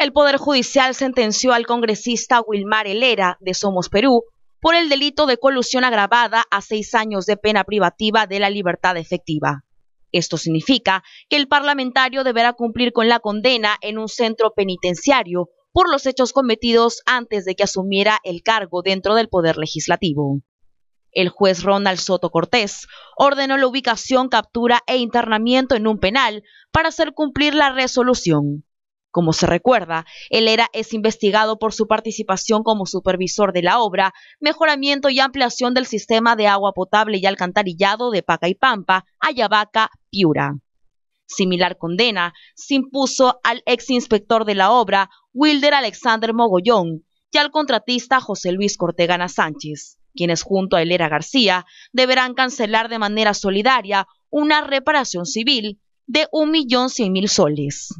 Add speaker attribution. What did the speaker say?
Speaker 1: El Poder Judicial sentenció al congresista Wilmar Helera de Somos Perú por el delito de colusión agravada a seis años de pena privativa de la libertad efectiva. Esto significa que el parlamentario deberá cumplir con la condena en un centro penitenciario por los hechos cometidos antes de que asumiera el cargo dentro del Poder Legislativo. El juez Ronald Soto Cortés ordenó la ubicación, captura e internamiento en un penal para hacer cumplir la resolución. Como se recuerda, era es investigado por su participación como supervisor de la obra, mejoramiento y ampliación del sistema de agua potable y alcantarillado de Paca y Pampa, Ayabaca, Piura. Similar condena se impuso al ex inspector de la obra, Wilder Alexander Mogollón, y al contratista José Luis Cortegana Sánchez, quienes junto a Elera García deberán cancelar de manera solidaria una reparación civil de 1.100.000 soles.